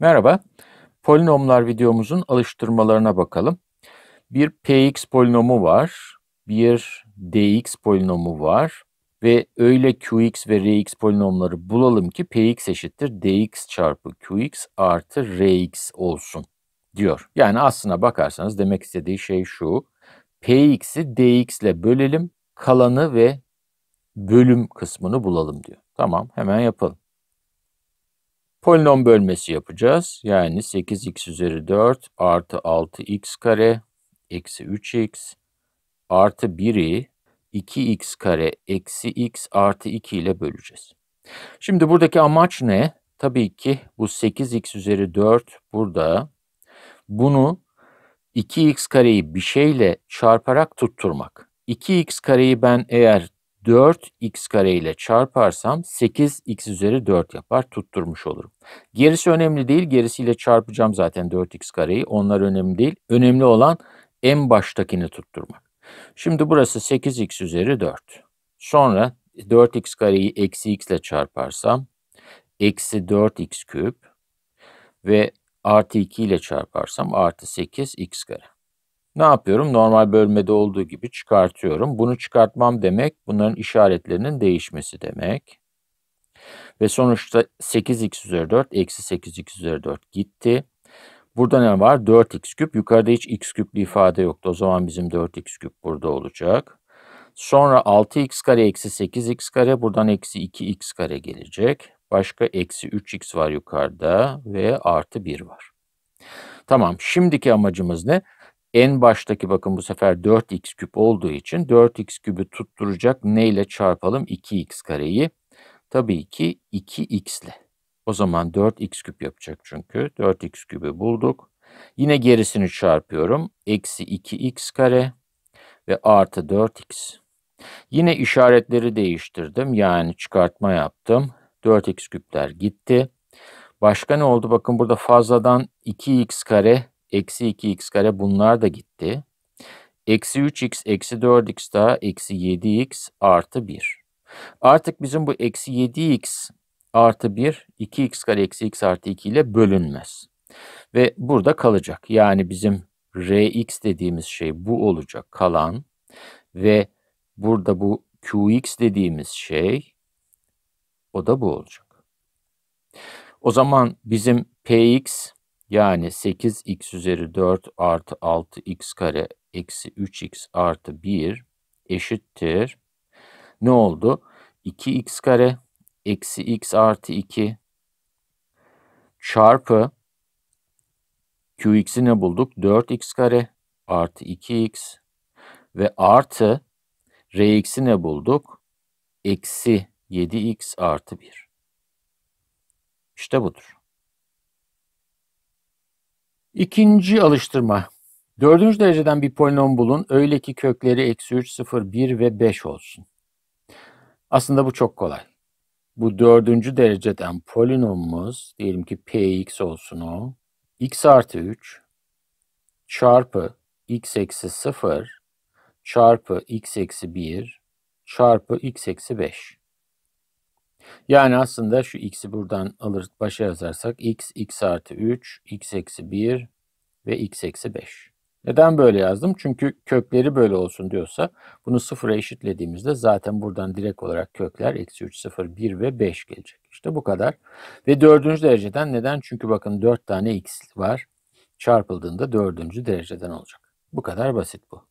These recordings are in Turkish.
Merhaba, polinomlar videomuzun alıştırmalarına bakalım. Bir px polinomu var, bir dx polinomu var ve öyle qx ve rx polinomları bulalım ki px eşittir dx çarpı qx artı rx olsun diyor. Yani aslına bakarsanız demek istediği şey şu, px'i dx ile bölelim, kalanı ve bölüm kısmını bulalım diyor. Tamam, hemen yapalım. Polinom bölmesi yapacağız. Yani 8x üzeri 4 artı 6x kare eksi 3x artı 1'i 2x kare eksi x artı 2 ile böleceğiz. Şimdi buradaki amaç ne? Tabii ki bu 8x üzeri 4 burada. Bunu 2x kareyi bir şeyle çarparak tutturmak. 2x kareyi ben eğer 4x kare ile çarparsam 8x üzeri 4 yapar tutturmuş olurum. Gerisi önemli değil. Gerisiyle çarpacağım zaten 4x kareyi. Onlar önemli değil. Önemli olan en baştakini tutturmak. Şimdi burası 8x üzeri 4. Sonra 4x kareyi eksi x ile çarparsam eksi 4x küp ve artı 2 ile çarparsam artı 8x kare. Ne yapıyorum? Normal bölmede olduğu gibi çıkartıyorum. Bunu çıkartmam demek bunların işaretlerinin değişmesi demek. Ve sonuçta 8x üzeri 4 eksi 8x üzeri 4 gitti. Burada ne var? 4x küp. Yukarıda hiç x küplü ifade yoktu. O zaman bizim 4x küp burada olacak. Sonra 6x kare eksi 8x kare. Buradan eksi 2x kare gelecek. Başka eksi 3x var yukarıda ve artı 1 var. Tamam. Şimdiki amacımız ne? En baştaki bakın bu sefer 4x küp olduğu için 4x kübü tutturacak neyle çarpalım 2x kareyi? Tabii ki 2x ile. O zaman 4x küp yapacak çünkü. 4x kübü bulduk. Yine gerisini çarpıyorum. Eksi 2x kare ve artı 4x. Yine işaretleri değiştirdim. Yani çıkartma yaptım. 4x küpler gitti. Başka ne oldu? Bakın burada fazladan 2x kare Eksi 2x kare bunlar da gitti. Eksi 3x eksi 4x daha eksi 7x artı 1. Artık bizim bu eksi 7x artı 1 2x kare eksi x artı 2 ile bölünmez. Ve burada kalacak. Yani bizim rx dediğimiz şey bu olacak kalan ve burada bu qx dediğimiz şey o da bu olacak. O zaman bizim px yani 8x üzeri 4 artı 6x kare eksi 3x artı 1 eşittir. Ne oldu? 2x kare eksi x artı 2 çarpı qx'i ne bulduk? 4x kare artı 2x ve artı rx'i ne bulduk? Eksi 7x artı 1. İşte budur. İkinci alıştırma. Dördüncü dereceden bir polinom bulun. Öyle ki kökleri eksi 3, 0, 1 ve 5 olsun. Aslında bu çok kolay. Bu dördüncü dereceden polinomumuz, diyelim ki px olsun o, x artı 3 çarpı x eksi 0 çarpı x eksi 1 çarpı x eksi 5. Yani aslında şu x'i buradan alır başa yazarsak x, x artı 3, x eksi 1 ve x eksi 5. Neden böyle yazdım? Çünkü kökleri böyle olsun diyorsa bunu sıfıra eşitlediğimizde zaten buradan direkt olarak kökler eksi 3, 0, 1 ve 5 gelecek. İşte bu kadar. Ve dördüncü dereceden neden? Çünkü bakın 4 tane x var. Çarpıldığında dördüncü dereceden olacak. Bu kadar basit bu.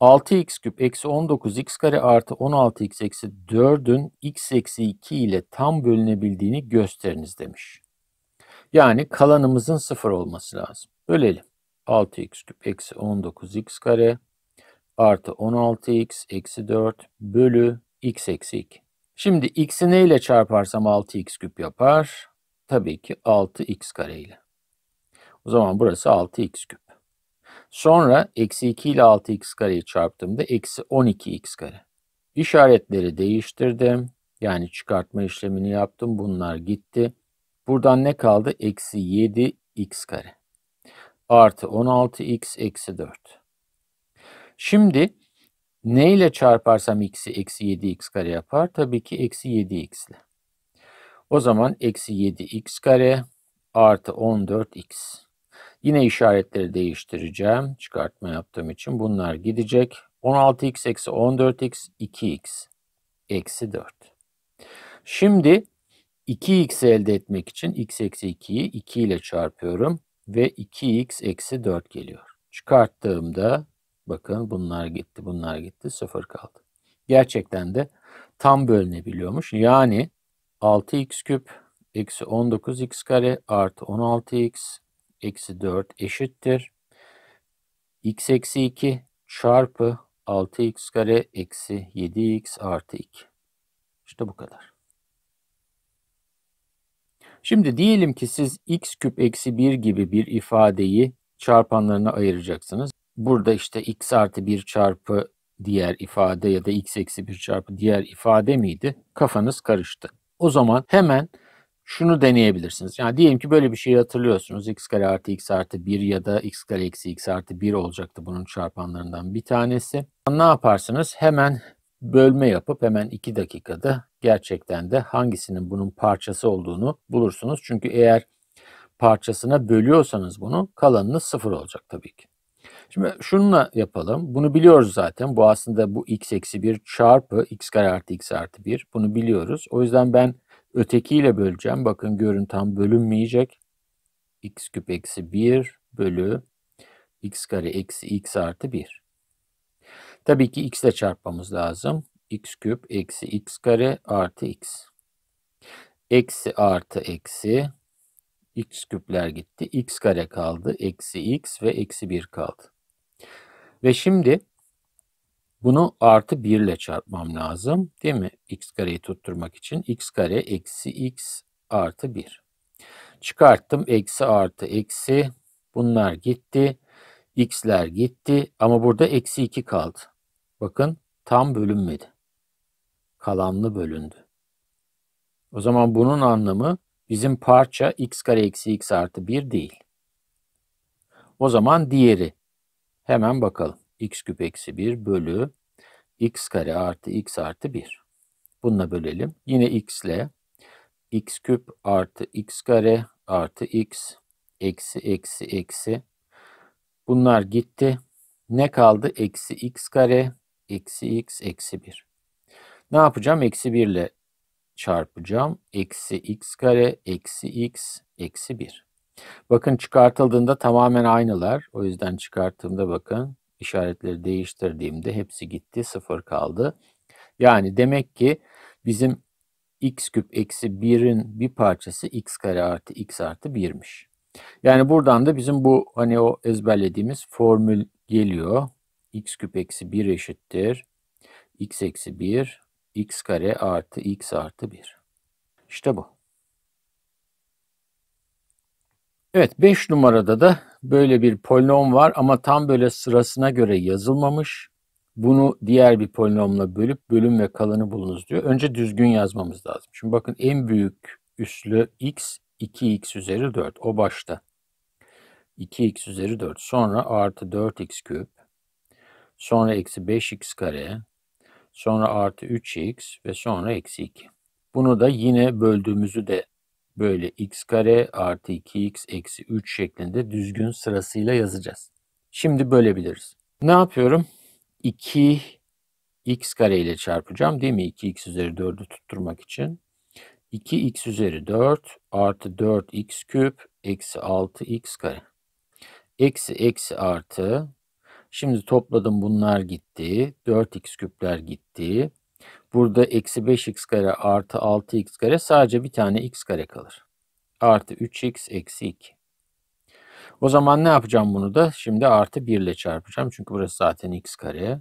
6x küp eksi 19x kare artı 16x eksi 4'ün x eksi 2 ile tam bölünebildiğini gösteriniz demiş. Yani kalanımızın sıfır olması lazım. Bölelim. 6x küp eksi 19x kare artı 16x eksi 4 bölü x eksi 2. Şimdi x'i ne ile çarparsam 6x küp yapar? Tabii ki 6x kare ile. O zaman burası 6x küp. Sonra eksi 2 ile 6x kareyi çarptığımda eksi 12x kare. İşaretleri değiştirdim. Yani çıkartma işlemini yaptım. Bunlar gitti. Buradan ne kaldı? Eksi 7x kare. Artı 16x eksi 4. Şimdi ne ile çarparsam x'i eksi 7x kare yapar? Tabii ki eksi 7x ile. O zaman eksi 7x kare artı 14x. Yine işaretleri değiştireceğim. Çıkartma yaptığım için bunlar gidecek. 16x eksi 14x 2x eksi 4. Şimdi 2x elde etmek için x eksi 2'yi 2 ile çarpıyorum ve 2x eksi 4 geliyor. Çıkarttığımda bakın bunlar gitti bunlar gitti 0 kaldı. Gerçekten de tam bölünebiliyormuş. Yani 6x küp eksi 19x kare artı 16x eksi 4 eşittir. x eksi 2 çarpı 6x kare eksi 7x artı 2. İşte bu kadar. Şimdi diyelim ki siz x küp eksi 1 gibi bir ifadeyi çarpanlarına ayıracaksınız. Burada işte x artı 1 çarpı diğer ifade ya da x eksi 1 çarpı diğer ifade miydi? Kafanız karıştı. O zaman hemen şunu deneyebilirsiniz. Yani diyelim ki böyle bir şey hatırlıyorsunuz. x kare artı x artı 1 ya da x kare eksi x artı 1 olacaktı bunun çarpanlarından bir tanesi. Ne yaparsınız? Hemen bölme yapıp hemen 2 dakikada gerçekten de hangisinin bunun parçası olduğunu bulursunuz. Çünkü eğer parçasına bölüyorsanız bunu kalanınız sıfır olacak tabii ki. Şimdi şununla yapalım. Bunu biliyoruz zaten. Bu aslında bu x eksi 1 çarpı x kare artı x artı 1. Bunu biliyoruz. O yüzden ben Ötekiyle böleceğim. Bakın görün tam bölünmeyecek. x küp eksi 1 bölü x kare eksi x artı 1. Tabii ki x ile çarpmamız lazım. x küp eksi x kare artı x. Eksi artı eksi x küpler gitti. x kare kaldı. Eksi x ve eksi 1 kaldı. Ve şimdi bunu artı 1 ile çarpmam lazım. Değil mi? X kareyi tutturmak için. X kare eksi X artı 1. Çıkarttım. Eksi artı eksi. Bunlar gitti. X'ler gitti. Ama burada eksi 2 kaldı. Bakın tam bölünmedi. Kalanlı bölündü. O zaman bunun anlamı bizim parça x kare eksi x artı 1 değil. O zaman diğeri. Hemen bakalım x küp eksi 1 bölü x kare artı x artı 1. Bununla bölelim. Yine x ile x küp artı x kare artı x eksi eksi eksi. Bunlar gitti. Ne kaldı? Eksi x kare eksi x eksi 1. Ne yapacağım? Eksi 1 ile çarpacağım. Eksi x kare eksi x eksi 1. Bakın çıkartıldığında tamamen aynılar. O yüzden çıkarttığımda bakın işaretleri değiştirdiğimde hepsi gitti, sıfır kaldı. Yani demek ki bizim x küp eksi 1'in bir parçası x kare artı x artı 1'miş. Yani buradan da bizim bu hani o ezberlediğimiz formül geliyor. x küp eksi 1 eşittir. x eksi 1 x kare artı x artı 1. İşte bu. Evet 5 numarada da böyle bir polinom var ama tam böyle sırasına göre yazılmamış. Bunu diğer bir polinomla bölüp bölüm ve kalanı bulunuz diyor. Önce düzgün yazmamız lazım. Şimdi bakın en büyük üslü x 2x üzeri 4 o başta. 2x üzeri 4 sonra artı 4x küp sonra eksi 5x kare sonra artı 3x ve sonra eksi 2. Bunu da yine böldüğümüzü de böyle x kare artı 2x eksi 3 şeklinde düzgün sırasıyla yazacağız. Şimdi bölebiliriz. Ne yapıyorum? 2 x kare ile çarpacağım değil mi? 2x üzeri 4'ü tutturmak için. 2x üzeri 4 artı 4x küp eksi 6x kare. Eksi eksi artı. Şimdi topladım bunlar gitti. 4x küpler gitti. Burada eksi 5x kare artı 6x kare sadece bir tane x kare kalır. Artı 3x eksi 2. O zaman ne yapacağım bunu da? Şimdi artı 1 ile çarpacağım. Çünkü burası zaten x kare.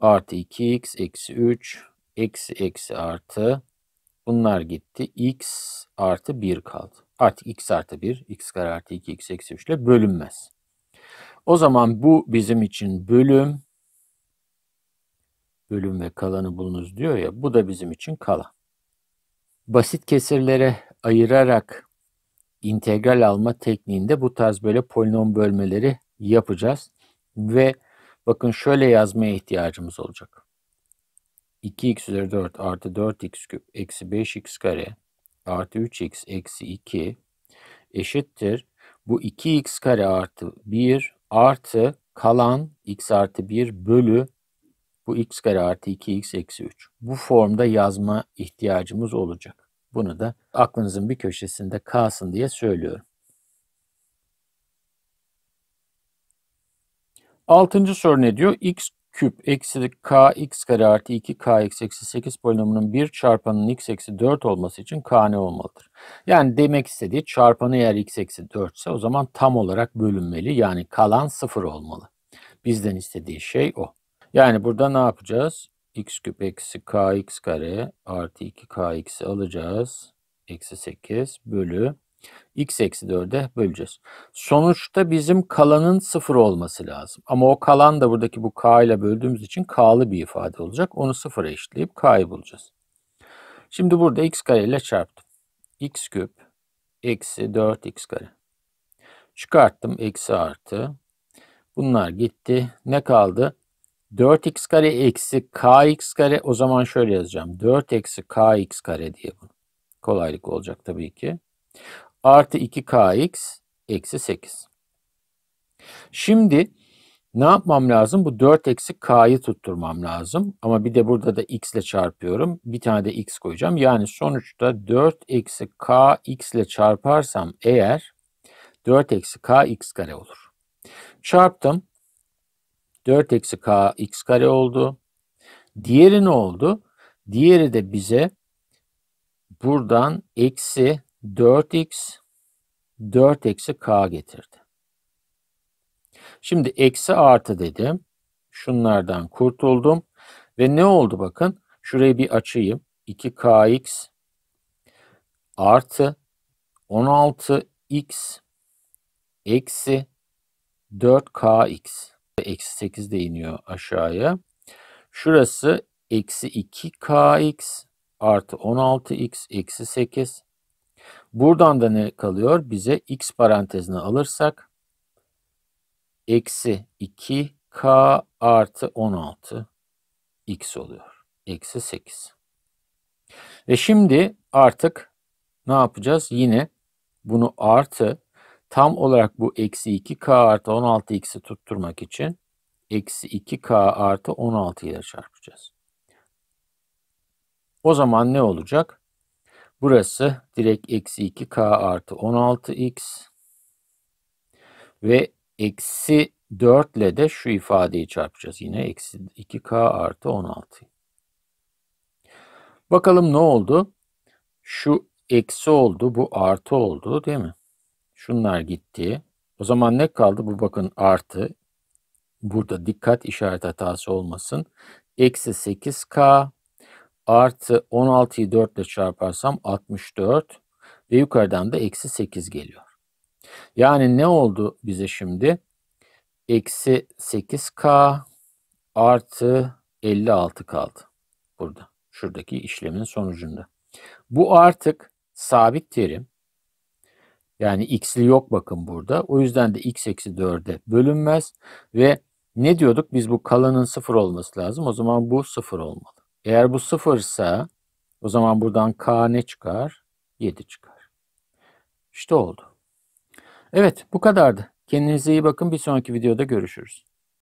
Artı 2x eksi 3 eksi eksi artı. Bunlar gitti. x artı 1 kaldı. Artık x artı 1, x kare artı 2, x eksi 3 ile bölünmez. O zaman bu bizim için bölüm bölüm ve kalanı bulunuz diyor ya bu da bizim için kalan. Basit kesirlere ayırarak integral alma tekniğinde bu tarz böyle polinom bölmeleri yapacağız. Ve bakın şöyle yazmaya ihtiyacımız olacak. 2x üzeri 4 artı 4x küp eksi 5x kare artı 3x eksi 2 eşittir. Bu 2x kare artı 1 artı kalan x artı 1 bölü bu x kare artı 2x eksi 3. Bu formda yazma ihtiyacımız olacak. Bunu da aklınızın bir köşesinde kalsın diye söylüyorum. Altıncı soru ne diyor? x küp eksi kx kare artı 2 kx eksi 8 polinomunun bir çarpanının x eksi 4 olması için k ne olmalıdır? Yani demek istediği çarpanı eğer x eksi 4 ise o zaman tam olarak bölünmeli yani kalan 0 olmalı. Bizden istediği şey o. Yani burada ne yapacağız? x küp eksi kx kare artı 2kx'i alacağız. Eksi 8 bölü x eksi 4'e böleceğiz. Sonuçta bizim kalanın 0 olması lazım. Ama o kalan da buradaki bu k ile böldüğümüz için k'lı bir ifade olacak. Onu 0'a eşitleyip k'yı bulacağız. Şimdi burada x kare ile çarptım. x küp eksi 4x kare. Çıkarttım eksi artı. Bunlar gitti. Ne kaldı? 4x kare eksi kx kare o zaman şöyle yazacağım. 4 eksi kx kare diye bu. Kolaylık olacak tabii ki. Artı 2kx eksi 8. Şimdi ne yapmam lazım? Bu 4 eksi k'yı tutturmam lazım. Ama bir de burada da x ile çarpıyorum. Bir tane de x koyacağım. Yani sonuçta 4 eksi k x ile çarparsam eğer 4 eksi k x kare olur. Çarptım. 4 eksi k x kare oldu. Diğeri ne oldu? Diğeri de bize buradan eksi 4x 4 eksi k getirdi. Şimdi eksi artı dedim. Şunlardan kurtuldum. Ve ne oldu bakın. Şurayı bir açayım. 2 x artı 16x eksi 4 x eksi 8 de iniyor aşağıya. Şurası eksi 2kx artı 16x eksi 8. Buradan da ne kalıyor? Bize x parantezine alırsak eksi 2k artı 16 x oluyor. Eksi 8. Ve şimdi artık ne yapacağız? Yine bunu artı tam olarak bu eksi 2k artı 16x'i tutturmak için eksi 2k artı 16 ile çarpacağız. O zaman ne olacak? Burası direkt eksi 2k artı 16x ve eksi 4 ile de şu ifadeyi çarpacağız. Yine eksi 2k artı 16. Bakalım ne oldu? Şu eksi oldu, bu artı oldu değil mi? Şunlar gitti. O zaman ne kaldı? Bu bakın artı. Burada dikkat işaret hatası olmasın. Eksi 8K artı 16'yı 4 ile çarparsam 64 ve yukarıdan da eksi 8 geliyor. Yani ne oldu bize şimdi? Eksi 8K artı 56 kaldı burada. Şuradaki işlemin sonucunda. Bu artık sabit terim. Yani x'li yok bakın burada. O yüzden de x eksi 4'e bölünmez. Ve ne diyorduk? Biz bu kalanın 0 olması lazım. O zaman bu 0 olmalı. Eğer bu 0 ise o zaman buradan k ne çıkar? 7 çıkar. İşte oldu. Evet bu kadardı. Kendinize iyi bakın. Bir sonraki videoda görüşürüz.